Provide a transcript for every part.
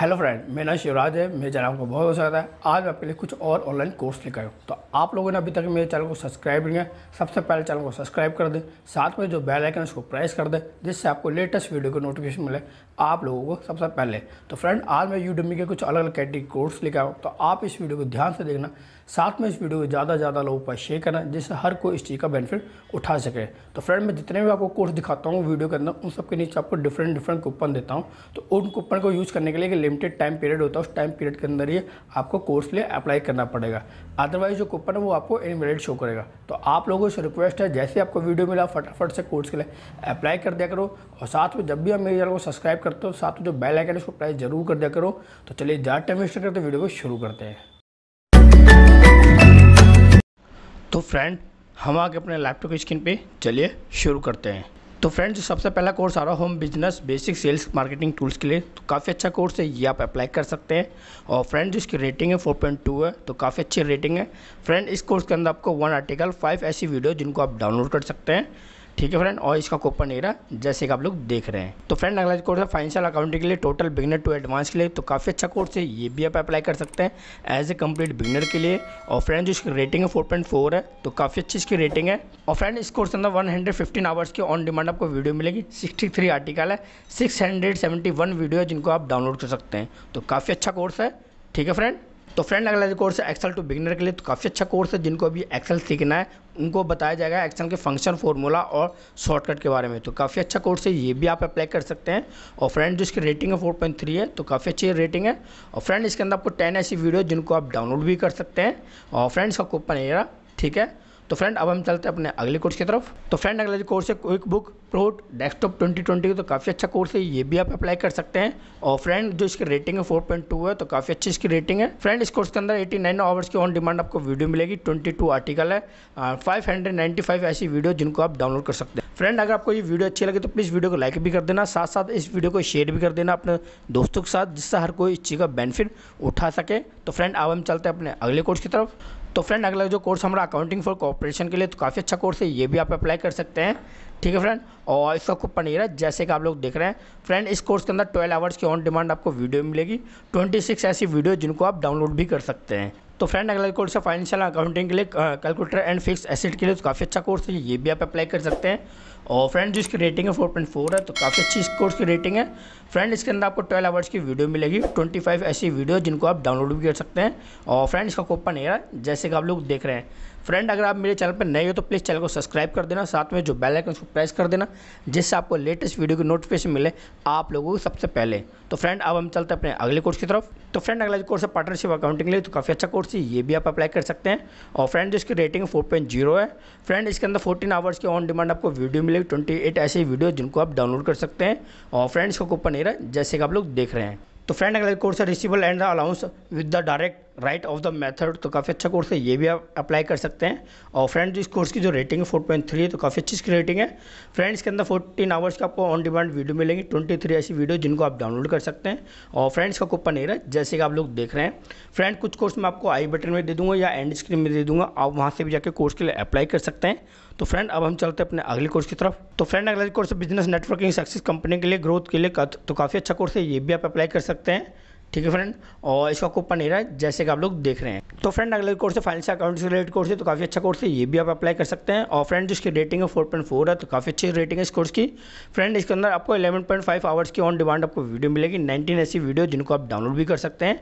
hello friend मेरा नाम शिवराज है मेरे चैनल को बहुत अच्छा लगता है आज मैं आपके लिए कुछ और ऑनलाइन कोर्स लेकर आया तो आप लोगों ने अभी तक मेरे चैनल को सब्सक्राइब नहीं है सबसे पहले चैनल को सब्सक्राइब कर दें साथ में जो बेल आइकन है उसको प्रेस कर दें जिससे आपको लेटेस्ट वीडियो को नोटिफिकेशन मिले आप लोगों को सबसे पहले तो फ्रेंड आज मैं यूडमी के कुछ अलग अलग कैटेगरी कोर्स लेकर आया तो आप इस वीडियो को ध्यान से देखना साथ में इस वीडियो को ज़्यादा से ज़्यादा लोगों पर शेयर करना जिससे हर कोई इस चीज़ का बेनिफिट उठा सके तो फ्रेंड मैं जितने भी आपको कोर्स दिखाता हूँ वीडियो के अंदर उन सबके नीचे आपको डिफरेंट डिफरेंट कूपन देता हूँ तो उन कूपन को यूज़ करने के लिए लिमिटेड टाइम पीरियड होता है उस टाइम पीरियड के अंदर ही आपको कोर्स के लिए अप्लाई करना पड़ेगा अदरवाइज जो कूपन है वो आपको इनवेलिड शो करेगा तो आप लोगों से रिक्वेस्ट है जैसे आपको वीडियो मिला फटाफट से कोर्स के लिए अप्लाई कर दिया करो और साथ में जब भी आप मेरे चैनल को सब्सक्राइब करते हो साथ में जो बेल आइकन है उसको प्रेस जरूर कर दिया करो तो चलिए ज़्यादा टाइम वेस्ट करते वीडियो को शुरू करते हैं तो फ्रेंड हम आगे अपने लैपटॉप की स्क्रीन पे चलिए शुरू करते हैं तो फ्रेंड्स सबसे पहला कोर्स आ रहा home business basic sales marketing tools के लिए तो काफ़ी अच्छा कोर्स है ये आप अप्लाई कर सकते हैं और फ्रेंड्स इसकी रेटिंग है 4.2 है तो काफ़ी अच्छी रेटिंग है फ्रेंड इस कोर्स के अंदर आपको वन आर्टिकल फाइव ऐसी वीडियो जिनको आप डाउनलोड कर सकते हैं ठीक है फ्रेंड और इसका कूपन एरा जैसे कि आप लोग देख रहे हैं तो फ्रेंड अगला कोर्स है फाइनेंशियल अकाउंटिंग के लिए टोटल बिगनर टू एडवांस के लिए तो काफ़ी अच्छा कोर्स है ये भी आप अप्लाई कर सकते हैं एज ए कम्प्लीट बिगनर के लिए और फ्रेंड जो इसकी रेटिंग है फोर है तो काफ़ी अच्छी इसकी रेटिंग है और फ्रेंड इस कोर्स के अंदर वन हंड्रेड आवर्स की ऑन डिमांड आपको वीडियो मिलेगी सिक्सटी थ्री आर्टिकल है six hundred seventy one video जिनको आप डाउनलोड कर सकते हैं तो काफ़ी अच्छा कोर्स है ठीक है फ्रेंड तो फ्रेंड अगला जो कोर्स है एक्सेल टू बिगनर के लिए तो काफ़ी अच्छा कोर्स है जिनको अभी एक्सेल सीखना है उनको बताया जाएगा एक्सेल के फंक्शन फॉर्मूला और शॉर्टकट के बारे में तो काफ़ी अच्छा कोर्स है ये भी आप अप्लाई कर सकते हैं और फ्रेंड जो इसकी रेटिंग है 4.3 है तो काफ़ी अच्छी रेटिंग है और फ्रेंड इसके अंदर आपको टेन ऐसी वीडियो जिनको आप डाउनलोड भी कर सकते हैं और फ्रेंड्स का कूपन एरा ठीक है तो फ्रेंड अब हम चलते हैं अपने अगले कोर्स की तरफ तो फ्रेंड अगला जो कोर्स है Quick Book Pro desktop 2020 twenty तो काफ़ी अच्छा कोर्स है ये भी आप अप्लाई कर सकते हैं और फ्रेंड जो इसकी रेटिंग है 4.2 है तो काफ़ी अच्छी इसकी रेटिंग है फ्रेंड इस कोर्स के अंदर 89 नाइन आवर्स की ऑन डिमांड आपको वीडियो मिलेगी 22 आर्टिकल है फाइव ऐसी वीडियो जिनको आप डाउनलोड कर सकते हैं फ्रेंड अगर आपको ये वीडियो अच्छी लगे तो प्लीज़ वीडियो को लाइक भी कर देना साथ साथ इस वीडियो को शेयर भी कर देना अपने दोस्तों के साथ जिससे हर कोई इस चीज़ का बेनिफिट उठा सके तो फ्रेंड अब हम चलते हैं अपने अगले कोर्स की तरफ तो फ्रेंड अगला जो कोर्स हमारा अकाउंटिंग फॉर कॉपरेशन के लिए तो काफ़ी अच्छा कोर्स है ये भी आप अप्लाई कर सकते हैं ठीक है फ्रेंड और इसका खूब पनीर है जैसे कि आप लोग देख रहे हैं फ्रेंड इस कोर्स के अंदर 12 आवर्स की ऑन डिमांड आपको वीडियो मिलेगी 26 ऐसी वीडियो जिनको आप डाउनलोड भी कर सकते हैं तो फ्रेंड अगला कोर्स है फाइनेंशियल अकाउंटिंग के लिए कैलकुलेटर एंड फिक्स एसेट के लिए तो काफ़ी अच्छा कोर्स है ये भी आप अप्लाई कर सकते हैं और फ्रेंड जो इसकी रेटिंग है 4.4 है तो काफ़ी अच्छी इस कोर्स की रेटिंग है फ्रेंड इसके अंदर आपको 12 आवर्स की वीडियो मिलेगी 25 ऐसी वीडियो जिनको आप डाउनलोड भी कर सकते हैं और फ्रेंड इसका कूपन है जैसे कि आप लोग देख रहे हैं फ्रेंड अगर आप मेरे चैनल पर नए हो तो प्लीज़ चैनल को सब्सक्राइब कर देना साथ में जो बेल आइकन उसको प्रेस कर देना जिससे आपको लेटेस्ट वीडियो की नोटिफिकेशन मिले आप लोगों को सबसे पहले तो फ्रेंड अब हम चलते हैं अपने अगले कोर्स की तरफ तो फ्रेंड अगला कोर्स है पार्टनरशिप अकाउंटिंग के लिए तो काफ़ी अच्छा कोर्स है ये भी आप अप्लाई कर सकते हैं और फ्रेंड इसकी रेटिंग फोर पॉइंट जीरो है फ्रेंड इसके अंदर फोर्टीन आवर्स की ऑन डिमांड आपको वीडियो मिलेगी ट्वेंटी एट ऐसी वीडियो जिनको आप डाउनलोड कर सकते हैं और फ्रेंड्स का कूपन है जैसे कि आप लोग देख रहे हैं तो फ्रेंड अगला कोर्स है receivable and allowance with the direct write off the method तो काफ़ी अच्छा कोर्स है ये भी आप अप्लाई कर सकते हैं और फ्रेंड्स इस कोर्स की जो रेटिंग है फोर पॉइंट थ्री है तो काफ़ी अच्छी इसकी रेटिंग है फ्रेंड्स के अंदर फोर्टीन आवर्स का आपको ऑन डिमांड वीडियो मिलेंगी ट्वेंटी थ्री ऐसी वीडियो जिनको आप डाउनलोड कर सकते हैं और फ्रेंड्स का कूपन है जैसे कि आप लोग देख रहे हैं फ्रेंड कुछ कोर्स मैं आपको आई बटन में दे दूँगा या एंड स्क्रीन में दे दूँगा आप वहाँ से भी जाकर कोर्स के लिए अप्लाई कर सकते हैं तो फ्रेंड अब हम चलते हैं अपने अगले कोर्स की तरफ तो फ्रेंड अगला course business networking success company के लिए ग्रोथ के लिए तो काफ़ी अच्छा कोर्स है ये भी आप अप्लाई कर सकते हैं ठीक है फ्रेंड और इसका कूपन नहीं रहा है जैसे कि आप लोग देख रहे हैं तो फ्रेंड अगले कोर्स है फाइनेंस से रिलेटेड कोर्स है तो काफ़ी अच्छा कोर्स है ये भी आप अप्लाई कर सकते हैं और फ्रेंड इसकी रेटिंग है फोर पॉइंट फोर है तो काफ़ी अच्छी रेटिंग है इस कोर्स की फ्रेंड इसके अंदर आपको इलेवन पॉइंट फाइव आवर्स की ऑन डिमांड आपको वीडियो मिलेगी नाइनटीन ऐसी वीडियो जिनको आप डाउनलोड भी कर सकते हैं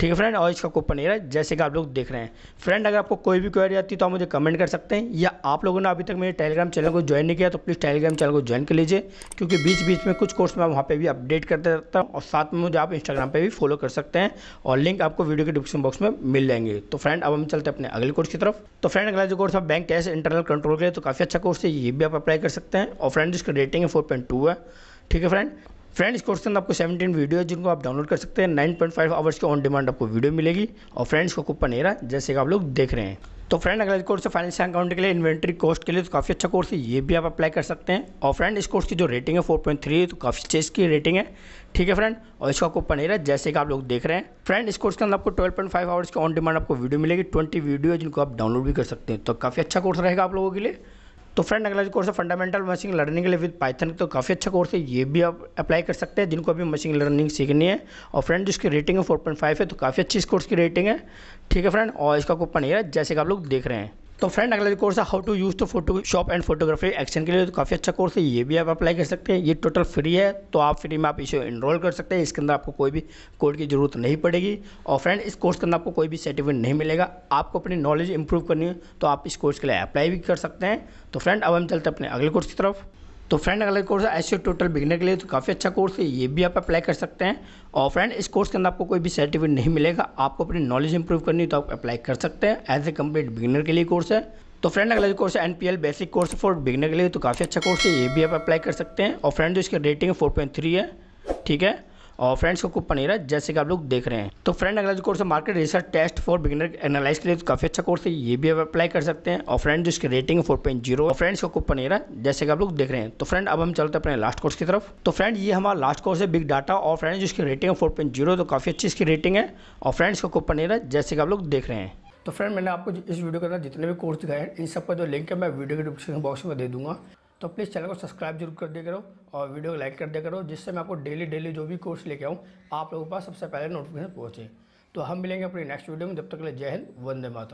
ठीक है फ्रेंड और इसका कूपन ये रहा जैसे कि आप लोग देख रहे हैं फ्रेंड अगर आपको कोई भी क्वेरी आती है तो आप मुझे कमेंट कर सकते हैं या आप लोगों ने अभी तक मेरे टेलीग्राम चैनल को ज्वाइन नहीं किया तो प्लीज़ टेलीग्राम चैनल को ज्वाइन कर लीजिए क्योंकि बीच बीच में कुछ कोर्स मैं वहाँ पर भी अपडेट करते रहता हूँ और साथ में मुझे आप इंस्टाग्राम पर भी फॉलो कर सकते हैं और लिंक आपको वीडियो के डिस्क्रिप्शन बॉक्स में मिल जाएंगे तो फ्रेंड अब हम चलते हैं अपने अगले कोर्स की तरफ तो फ्रेंड अगला जो कोर्स है बैंक कैश इंटरनल कंट्रोल के लिए तो काफ़ी अच्छा कोर्स है ये भी आप अप्लाई कर सकते हैं और फ्रेंड इसका रेटिंग है फोर है ठीक है फ्रेंड फ्रेंड इस कोर्स के अंदर आपको 17 वीडियो है जिनको आप डाउनलोड कर सकते हैं 9.5 आवर्स के ऑन डिमांड आपको वीडियो मिलेगी और फ्रेंड्स को कूपन एरा जैसे कि आप लोग देख रहे हैं तो फ्रेंड अगला कोर्स है फाइनेंशियल अकाउंट के लिए इन्वेंट्री कॉस्ट के लिए तो काफ़ी अच्छा कोर्स है ये भी आप अप्लाई कर सकते हैं और फ्रेंड इस कोर्स की जो रेटिंग है 4.3 है तो काफ़ी चेस की रेटिंग है ठीक है फ्रेंड और इसका कूपन एरा जैसे कि आप लोग देख रहे हैं फ्रेंड इस कोर्स के अंदर आपको 12.5 आवर्स के ऑन डिमांड आपको वीडियो मिलेगी ट्वेंटी वीडियो जिनको आप डाउनलोड भी कर सकते हैं तो काफ़ी अच्छा कोर्स रहेगा आप लोगों के लिए तो फ्रेंड अगला जो कोर्स है फंडामेंटल मशीन लर्निंग के लिए विद पाइथन तो काफ़ी अच्छा कोर्स है ये भी आप अप्लाई कर सकते हैं जिनको अभी मशीन लर्निंग सीखनी है और फ्रेंड जिसकी रेटिंग है 4.5 है तो काफ़ी अच्छी इस कोर्स की रेटिंग है ठीक है फ्रेंड और इसका कूपन ये है जैसे कि आप लोग देख रहे हैं तो फ्रेंड अगला जो कोर्स है how to use the Photoshop and photography action के लिए तो काफ़ी अच्छा कोर्स है ये भी आप अप्लाई कर सकते हैं ये टोटल फ्री है तो आप फ्री में आप इसे इनरोल कर सकते हैं इसके अंदर आपको कोई भी कोड की ज़रूरत नहीं पड़ेगी और फ्रेंड इस कोर्स के अंदर आपको कोई भी सर्टिफिकेट नहीं मिलेगा आपको अपनी नॉलेज इंप्रूव करनी है तो आप इस कोर्स के लिए अप्लाई भी कर सकते हैं तो फ्रेंड अब हम चलते हैं अपने अगले कोर्स की तरफ तो फ्रेंड अगला कोर्स है एस टोटल बिगनर के लिए तो काफ़ी अच्छा कोर्स है ये भी आप अप्लाई कर सकते हैं और फ्रेंड इस कोर्स के अंदर आपको कोई भी सर्टिफिकेट नहीं मिलेगा आपको अपनी नॉलेज इंप्रूव करनी तो आप अप्लाई कर सकते हैं एज ए कम्प्लीट बिगनर के लिए कोर्स है तो फ्रेंड अगला जो कोर्स है NPL basic course for beginner के लिए तो काफ़ी अच्छा कोर्स है ये भी आप अप्लाई कर सकते हैं और फ्रेंड जो इसकी रेटिंग है फोर है ठीक है और फ्रेंड्स को का कूपन है जैसे कि आप लोग देख रहे हैं तो फ्रेंड अगला जो कोर्स है market research test for beginner analyse के लिए तो काफ़ी अच्छा कोर्स है ये भी आप अप्लाई कर सकते हैं और फ्रेंड जिसकी रेटिंग है फोर पॉइंट जीरो और फ्रेंड्स का कूपन है जैसे कि आप लोग देख रहे हैं तो फ्रेंड अब हम चलते अपने लास्ट कोर्स की तरफ तो फ्रेंड ये हमारा लास्ट कोर्स है बिग डाटा और फ्रेंड जिसकी रेटिंग है फोर पॉइंट जीरो तो काफ़ी अच्छी इसकी रेटिंग है और फ्रेंड्स को का कूपन है जैसे कि आप लोग देख रहे हैं तो फ्रेंड मैंने आपको इस वीडियो के अंदर जितने भी कोर्स दिखाए हैं इन सब का जो लिंक है मैं वीडियो के डिस्क्रिप्शन बॉक्स में दे दूंगा तो प्लीज़ चैनल को सब्सक्राइब जरूर कर दिया करो और वीडियो को लाइक कर दिया करो जिससे मैं आपको डेली डेली जो भी कोर्स लेके आऊँ आप लोगों के पास सबसे पहले नोटिफिकेशन पहुँचे तो हम मिलेंगे अपनी नेक्स्ट वीडियो में जब तक के लिए जय हिंद वंदे माता